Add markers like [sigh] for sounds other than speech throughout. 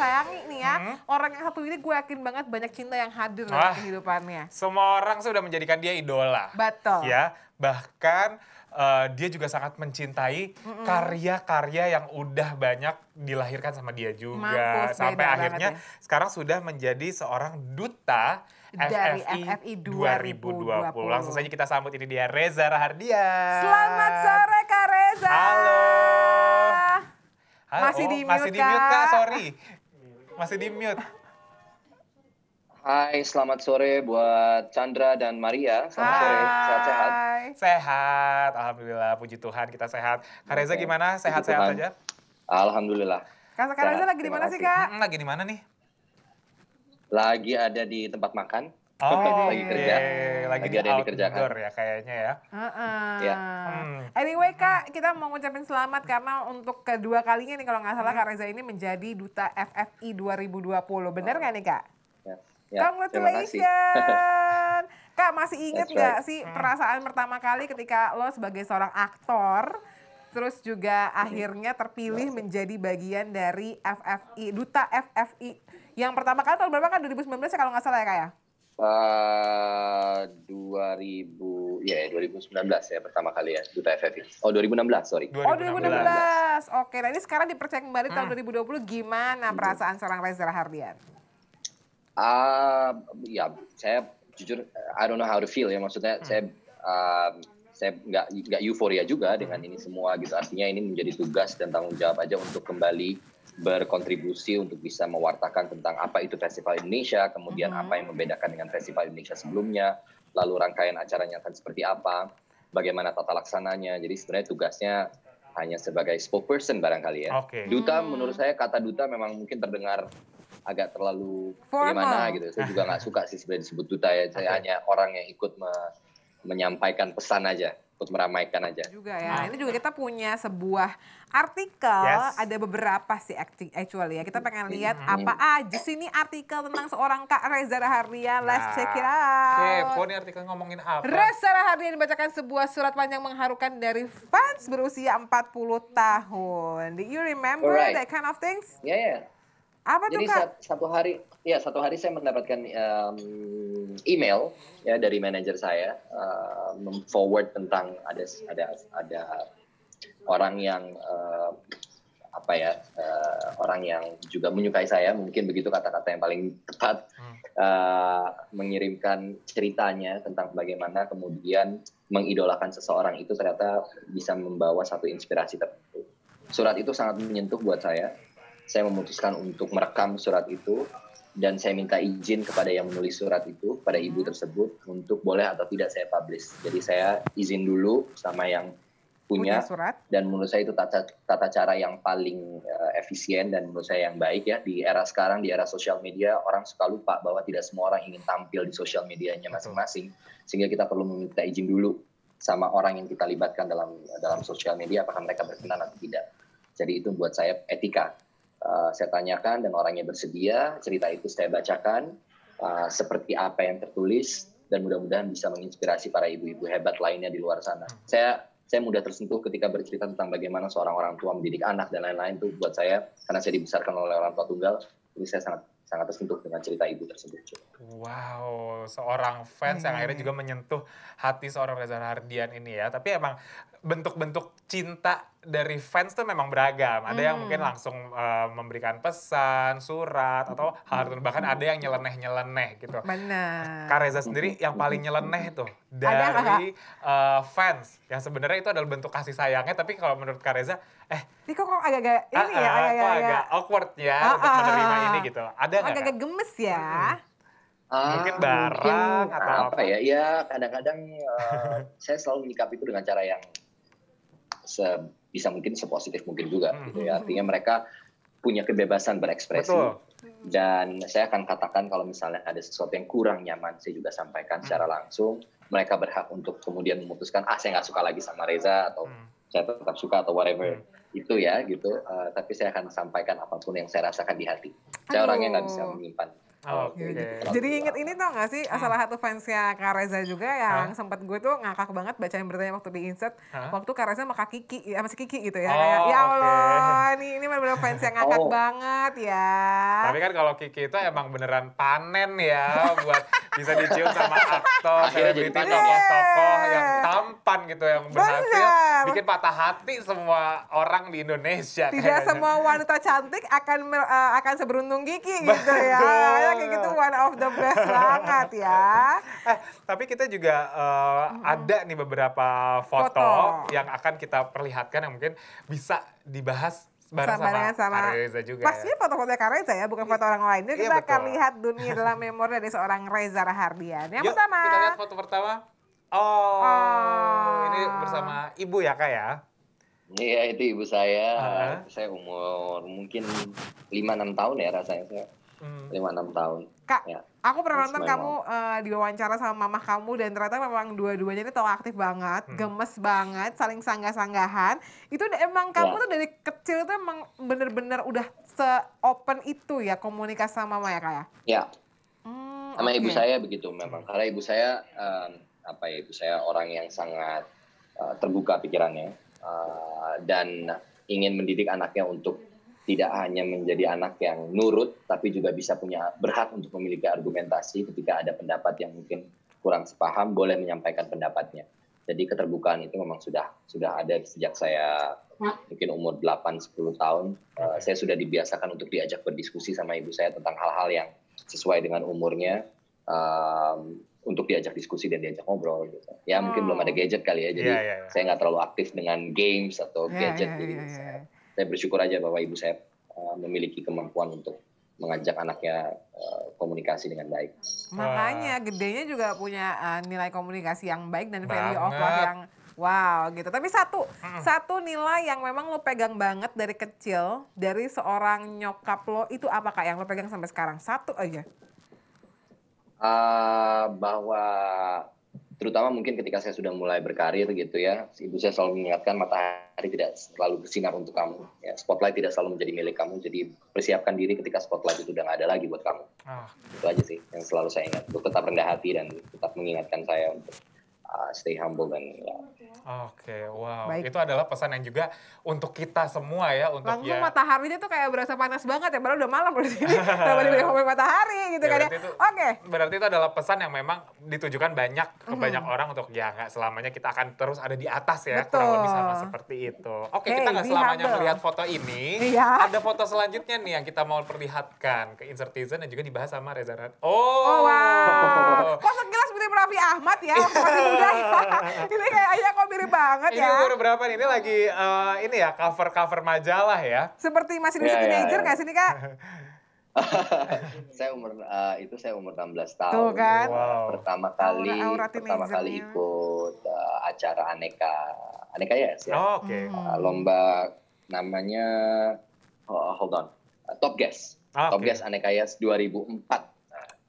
sayangi nih ya, hmm? orang yang satu ini gue yakin banget banyak cinta yang hadir dalam kehidupannya. Semua orang sudah menjadikan dia idola. Betul. Ya, bahkan uh, dia juga sangat mencintai karya-karya mm -mm. yang udah banyak dilahirkan sama dia juga Mampus, sampai akhirnya ya. sekarang sudah menjadi seorang duta dari FFI 2020. 2020. Langsung saja kita sambut ini dia Reza Rahardian. Selamat sore Kak Reza. Halo. Halo. Masih oh, di mute, Masih di mute, Kak. Sorry masih di mute. Hai, selamat sore buat Chandra dan Maria. Selamat Hai. sore, sehat-sehat. Sehat, alhamdulillah. Puji Tuhan kita sehat. Kak Reza gimana? Sehat-sehat aja? Alhamdulillah. Kak Reza lagi di mana sih, Kak? Hmm, lagi di mana nih? Lagi ada di tempat makan. Oh, lagi okay. kerja. Iya, lagi, lagi di ada dikerjakan. ya kayaknya ya. Uh -uh. ya. Anyway Kak, kita mau ngucapin selamat karena untuk kedua kalinya nih kalau nggak salah hmm. Kak Reza ini menjadi Duta FFI 2020. Bener nggak oh. nih Kak? Ya. Ya, Congratulations! [laughs] Kak masih inget nggak right. sih hmm. perasaan pertama kali ketika lo sebagai seorang aktor terus juga hmm. akhirnya terpilih menjadi bagian dari FFI Duta FFI yang pertama kali tahun berapa kan 2019 ya, kalau nggak salah ya kak ya? Uh, 2000 ya yeah, 2019 ya pertama kali ya duta FFI. Oh 2016 sorry. Oh 2016. Oke, nah ini sekarang dipercaya kembali hmm. tahun 2020 gimana perasaan seorang Reza Rahardian? Uh, ya saya jujur I don't know how to feel ya maksudnya hmm. saya uh, saya nggak nggak euforia juga dengan hmm. ini semua gitu artinya ini menjadi tugas dan tanggung jawab aja untuk kembali berkontribusi untuk bisa mewartakan tentang apa itu Festival Indonesia, kemudian hmm. apa yang membedakan dengan Festival Indonesia sebelumnya, lalu rangkaian acaranya akan seperti apa, bagaimana tata laksananya. Jadi sebenarnya tugasnya hanya sebagai spokesperson barangkali ya. Okay. Duta hmm. menurut saya kata duta memang mungkin terdengar agak terlalu Formal. bagaimana gitu. Saya juga nggak suka sih sebenarnya disebut duta ya. Saya okay. hanya orang yang ikut me menyampaikan pesan aja ikut meramaikan aja. Juga ya. Nah. Ini juga kita punya sebuah artikel, yes. ada beberapa sih actually ya. Kita pengen iya. lihat hmm. apa aja sih ini artikel tentang seorang Kak Reza Rahardian. Let's ya. check it out. Kepo nih artikel ngomongin apa? Reza Rahardian dibacakan sebuah surat panjang mengharukan dari fans berusia 40 tahun. Do you remember right. that kind of things? Yeah, yeah. Apa Jadi tuh, Kak? satu hari, ya satu hari saya mendapatkan um, email ya dari manajer saya uh, eh, forward tentang ada ada ada orang yang uh, apa ya uh, orang yang juga menyukai saya mungkin begitu kata-kata yang paling tepat uh, mengirimkan ceritanya tentang bagaimana kemudian mengidolakan seseorang itu ternyata bisa membawa satu inspirasi tertentu surat itu sangat menyentuh buat saya saya memutuskan untuk merekam surat itu dan saya minta izin kepada yang menulis surat itu pada ibu tersebut untuk boleh atau tidak saya publish. Jadi saya izin dulu sama yang punya, punya surat dan menurut saya itu tata, tata cara yang paling uh, efisien dan menurut saya yang baik ya di era sekarang di era sosial media orang suka lupa bahwa tidak semua orang ingin tampil di sosial medianya masing-masing sehingga kita perlu meminta izin dulu sama orang yang kita libatkan dalam dalam sosial media apakah mereka berkenan atau tidak. Jadi itu buat saya etika Eh, saya tanyakan dan orangnya bersedia cerita itu saya bacakan uh, seperti apa yang tertulis dan mudah-mudahan bisa menginspirasi para ibu-ibu hebat lainnya di luar sana. Hmm. Saya saya mudah tersentuh ketika bercerita tentang bagaimana seorang orang tua mendidik anak dan lain-lain itu buat saya karena saya dibesarkan oleh orang tua tunggal, jadi saya sangat sangat tersentuh dengan cerita ibu tersebut. Wow, seorang fans hmm. yang akhirnya juga menyentuh hati seorang Reza Hardian ini ya. Tapi emang bentuk-bentuk cinta dari fans tuh memang beragam. Ada hmm. yang mungkin hmm. langsung uh, memberikan pesan, surat atau hmm. hal tertentu. Bahkan ada yang nyeleneh-nyeleneh gitu. Benar. Reza sendiri yang paling nyeleneh tuh dari uh, fans yang sebenarnya itu adalah bentuk kasih sayangnya. Tapi kalau menurut Reza, eh ini kok agak-agak ah, ini uh, ya, ah, agak, agak, agak awkward ya uh, uh, untuk menerima ini gitu. Ada nggak? Agak-agak gemes ya. Hmm. mungkin barang mungkin, atau apa, apa ya? Ya kadang-kadang uh, saya selalu menyikapi itu dengan cara yang sebisa mungkin sepositif mungkin juga hmm. gitu ya artinya mereka punya kebebasan berekspresi Betul. dan saya akan katakan kalau misalnya ada sesuatu yang kurang nyaman saya juga sampaikan secara hmm. langsung mereka berhak untuk kemudian memutuskan ah saya nggak suka lagi sama Reza atau hmm. saya tetap suka atau whatever itu ya gitu uh, tapi saya akan sampaikan apapun yang saya rasakan di hati Aduh. orang orangnya nggak bisa menyimpan Oh, iya, gitu. okay. Jadi inget ini tau gak sih, hmm. salah satu fansnya Kak Reza juga yang huh? sempat gue tuh ngakak banget bacain beritanya waktu di insert. Huh? Waktu Kak Reza sama Kak Kiki, ya masih Kiki gitu ya. Oh, kayak, ya Allah, okay. ini, ini bener-bener fans yang ngakak oh. banget ya. Tapi kan kalau Kiki itu emang beneran panen ya buat bisa dicium sama aktor, iya, selebriti, tokoh-tokoh ya. yang tampan gitu, yang berhasil bener. bikin patah hati semua orang orang di Indonesia. Tidak kayaknya. semua wanita cantik akan uh, akan seberuntung Kiki gitu ya. [laughs] kayak gitu one of the best banget ya. [laughs] Eh, tapi kita juga uh, hmm. ada nih beberapa foto, foto yang akan kita perlihatkan yang mungkin bisa dibahas bareng sama, sama Reza juga. Pastinya ya. foto-foto Kak Reza ya, bukan iya. foto orang lain. Jadi iya, kita betul. akan lihat dunia [laughs] dalam memori dari seorang Reza Rahardian. Yang Yuk, pertama. Kita lihat foto pertama. Oh, oh, ini bersama ibu ya kak ya? Iya itu ibu saya. Uh-huh. Saya umur mungkin lima enam tahun ya rasanya. saya hmm. Lima enam tahun. Kak, ya. aku pernah nonton kamu uh, diwawancara sama mamah kamu dan ternyata memang dua-duanya ini tolak aktif banget, hmm. gemes banget, saling sanggah-sanggahan. Itu emang ya. kamu ya. tuh dari kecil tuh emang bener-bener udah se-open itu ya komunikasi sama mama ya kak ya? Ya. Hmm, sama okay. ibu saya begitu memang. Karena ibu saya um, apa ya ibu saya orang yang sangat uh, terbuka pikirannya Eh, dan ingin mendidik anaknya untuk tidak hanya menjadi anak yang nurut, tapi juga bisa punya berhak untuk memiliki argumentasi ketika ada pendapat yang mungkin kurang sepaham, boleh menyampaikan pendapatnya. Jadi keterbukaan itu memang sudah sudah ada sejak saya mungkin umur 8-10 tahun. Eh, saya sudah dibiasakan untuk diajak berdiskusi sama ibu saya tentang hal-hal yang sesuai dengan umurnya untuk diajak diskusi dan diajak ngobrol gitu. Ya oh. mungkin belum ada oh. gadget kali ya, iya, jadi yeah, yeah, yeah. saya nggak terlalu aktif dengan games atau yeah, gadget. Yeah, jadi yeah, yeah. Saya, iya. saya bersyukur aja bahwa ibu saya uh, memiliki kemampuan untuk mengajak anaknya uh, komunikasi dengan baik. Makanya gedenya juga punya uh, nilai komunikasi yang baik dan value of love yang Wow gitu. Tapi satu hmm. satu nilai yang memang lo pegang banget dari kecil dari seorang nyokap lo itu apa kak yang lo pegang sampai sekarang? Satu aja uh, bahwa terutama mungkin ketika saya sudah mulai berkarir gitu ya, ibu saya selalu mengingatkan matahari tidak selalu bersinar untuk kamu. Ya, spotlight tidak selalu menjadi milik kamu, jadi persiapkan diri ketika spotlight itu sudah nggak ada lagi buat kamu. Ah. Itu aja sih yang selalu saya ingat. tetap rendah hati dan tetap mengingatkan saya untuk Uh, stay humble dan ya. Oke, okay, wow. Baik. Itu adalah pesan yang juga untuk kita semua ya untuk Langsung ya. matahari itu kayak berasa panas banget ya, padahal udah malam di sini. Tapi [laughs] lebih ngomongin matahari gitu ya, kan ya. Oke. Okay. Berarti itu adalah pesan yang memang ditujukan banyak ke mm-hmm. banyak orang untuk ya nggak selamanya kita akan terus ada di atas ya, Betul. kurang lebih sama seperti itu. Oke, okay, hey, kita nggak selamanya humble. melihat foto ini. Iya. Ada foto selanjutnya nih yang kita mau perlihatkan ke Insertizen dan juga dibahas sama Reza Rad. Oh. oh wow. Kok sekilas seperti Raffi Ahmad ya waktu [laughs] masih ini kayaknya kok mirip banget ini ya. Ini umur berapa nih? Ini lagi uh, ini ya cover-cover majalah ya. Seperti masih yeah, iya, teenager iya. nggak yeah, sih ini kak? [laughs] saya umur uh, itu saya umur 16 tahun. Tuh kan? Wow. Pertama kali aura, aura pertama kali ikut uh, acara aneka aneka yes, ya. Oh, Oke. Okay. Hmm. Uh, lomba namanya oh, hold on. Uh, Top Guest. Okay. Ah, Top Guest Aneka Yes 2004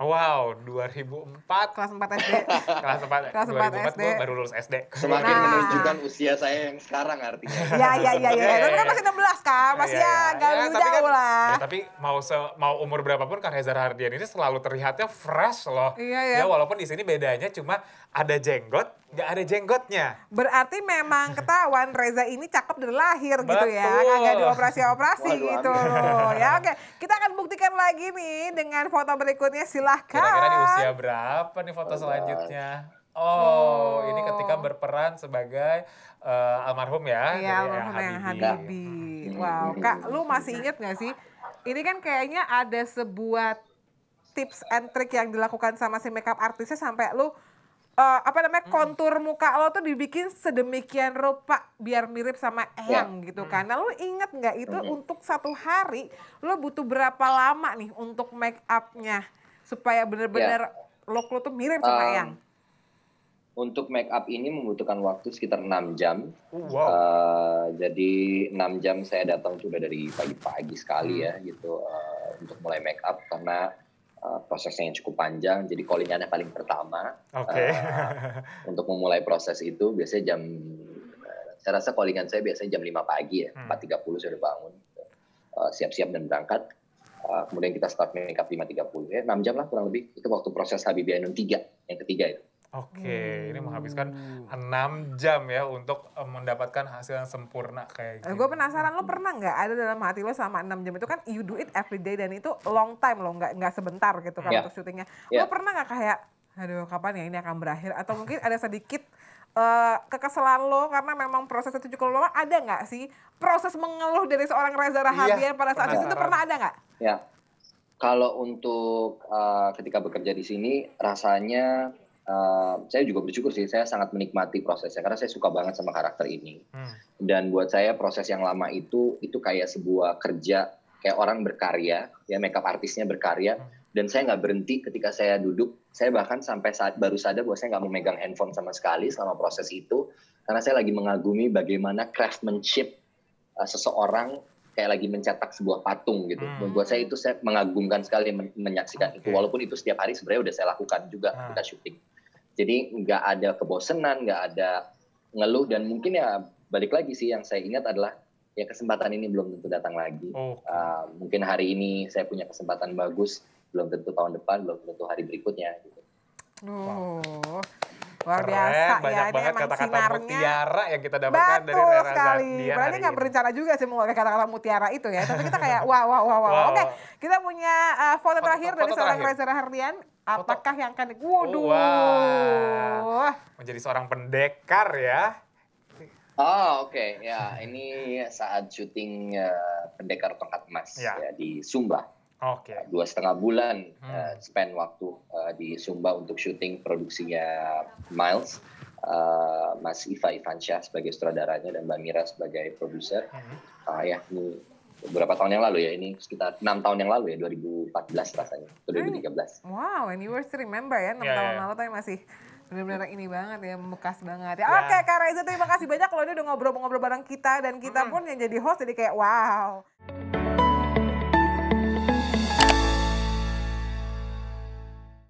Wow, 2004. Kelas 4 SD. [laughs] kelas 4, kelas 4 Kelas SD. baru lulus SD. Semakin nah. menunjukkan usia saya yang sekarang artinya. [laughs] Ya, ya, ya, iya, kan iya, iya. iya, iya. Ya. Tapi kan masih 16 kan, masih ya, ya, ya gak ya, jauh kan, lah. Ya, tapi mau se mau umur berapapun kan Reza Hardian ini selalu terlihatnya fresh loh. Iya, iya. Ya, walaupun di sini bedanya cuma ada jenggot, nggak ada jenggotnya. Berarti memang [laughs] ketahuan Reza ini cakep dari lahir Betul. gitu ya, nggak dioperasi-operasi operasi gitu [laughs] Ya oke, kita akan buktikan lagi nih dengan foto berikutnya silahkan. Kira-kira di usia berapa nih foto selanjutnya? Oh, oh, ini ketika hmm. berperan sebagai uh, almarhum ya, iya, almarhum ya, yang Habibie. Wow, Kak, lu masih inget gak sih? Ini kan kayaknya ada sebuah tips and trick yang dilakukan sama si makeup artisnya sampai lu uh, apa namanya hmm. kontur muka lo tuh dibikin sedemikian rupa biar mirip sama ya. Eyang yeah. gitu kan. Mm. Nah lo inget nggak itu hmm. untuk satu hari lo butuh berapa lama nih untuk make upnya supaya bener-bener yeah. look lo tuh mirip sama um, Eyang? Untuk make up ini membutuhkan waktu sekitar 6 jam. Oh, wow. Uh, jadi 6 jam saya datang sudah dari pagi-pagi sekali hmm. ya gitu uh, untuk mulai make up karena Eh, prosesnya yang cukup panjang. Jadi callingannya paling pertama. Okay. Uh, eh, [laughs] untuk memulai proses itu biasanya jam, uh, saya rasa callingan saya biasanya jam 5 pagi ya, hmm. empat tiga puluh sudah bangun, gitu. siap-siap uh, dan berangkat. Uh, kemudian kita start makeup puluh ya, enam jam lah kurang lebih. Itu waktu proses Habibie Ainun 3, yang ketiga itu. Oke, okay, hmm. ini menghabiskan 6 hmm. jam ya untuk eh, mendapatkan hasil yang sempurna kayak eh, gitu. Gue penasaran lo pernah nggak ada dalam hati lo selama 6 jam itu kan you do it every day dan itu long time lo nggak nggak sebentar gitu kan yeah. untuk syutingnya. Yeah. Lo ya. pernah nggak kayak aduh kapan ya ini akan berakhir atau mungkin ada sedikit uh, kekesalan lo karena memang proses itu cukup lama ada nggak sih proses mengeluh dari seorang Reza iya, Rahardian yeah, pada saat itu itu pernah ada nggak? Ya kalau untuk uh, ketika bekerja di sini rasanya saya juga bersyukur sih, saya sangat menikmati prosesnya karena saya suka banget sama karakter ini. Hmm. Dan buat saya proses yang lama itu itu kayak sebuah kerja kayak orang berkarya, ya makeup artisnya berkarya. Hmm. Dan saya nggak berhenti ketika saya duduk. Saya bahkan sampai saat baru sadar bahwa saya nggak mau megang handphone sama sekali selama proses itu, karena saya lagi mengagumi bagaimana craftsmanship uh, seseorang kayak lagi mencetak sebuah patung gitu. Hmm. Buat saya itu saya mengagumkan sekali men menyaksikan okay. itu walaupun itu setiap hari sebenarnya udah saya lakukan juga hmm. kita syuting. Jadi nggak ada kebosenan, nggak ada ngeluh dan mungkin ya balik lagi sih yang saya ingat adalah ya kesempatan ini belum tentu datang lagi. Oh. Uh, mungkin hari ini saya punya kesempatan bagus, belum tentu tahun depan, belum tentu hari berikutnya gitu. Oh. Wow. Luar Keren, biasa ya, banyak ya, banget kata-kata mutiara yang kita dapatkan betul dari Rera sekali. Berarti gak berencana juga sih mau kata-kata mutiara itu ya. Tapi kita kayak [laughs] wah wah wah wah. wow. Oke, kita punya uh, foto, foto terakhir foto dari seorang Reza Rahardian. Apakah foto. yang akan... Oh, Waduh. Wah. Menjadi seorang pendekar ya. Oh oke okay. ya ini saat syuting uh, pendekar tongkat emas ya. ya di Sumba Oke. Okay. Dua setengah bulan hmm. uh, spend waktu uh, di Sumba untuk syuting produksinya Miles. Uh, Mas Iva Ivansyah sebagai sutradaranya dan Mbak Mira sebagai produser. Hmm. Uh, ya, ini beberapa tahun yang lalu ya ini sekitar enam tahun yang lalu ya 2014 rasanya atau 2013. Wow, and you were remember ya enam yeah, tahun yeah. lalu tapi masih benar-benar ini banget ya bekas banget ya. Yeah. Oke, okay, Kak terima kasih banyak loh ini udah ngobrol-ngobrol bareng kita dan kita hmm. pun yang jadi host jadi kayak wow.